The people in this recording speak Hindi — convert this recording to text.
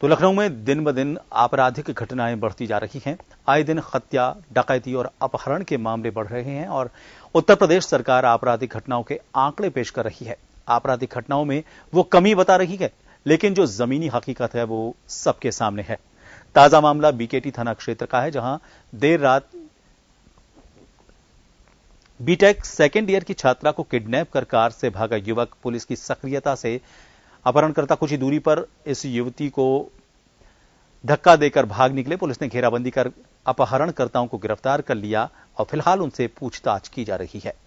तो लखनऊ में दिन ब दिन आपराधिक घटनाएं बढ़ती जा रही हैं आए दिन हत्या डकैती और अपहरण के मामले बढ़ रहे हैं और उत्तर प्रदेश सरकार आपराधिक घटनाओं के आंकड़े पेश कर रही है आपराधिक घटनाओं में वो कमी बता रही है लेकिन जो जमीनी हकीकत है वो सबके सामने है ताजा मामला बीकेटी थाना क्षेत्र का है जहां देर रात बीटेक सेकेंड ईयर की छात्रा को किडनैप कर कार से भागा युवक पुलिस की सक्रियता से अपहरणकर्ता कुछ ही दूरी पर इस युवती को धक्का देकर भाग निकले पुलिस ने घेराबंदी कर अपहरणकर्ताओं को गिरफ्तार कर लिया और फिलहाल उनसे पूछताछ की जा रही है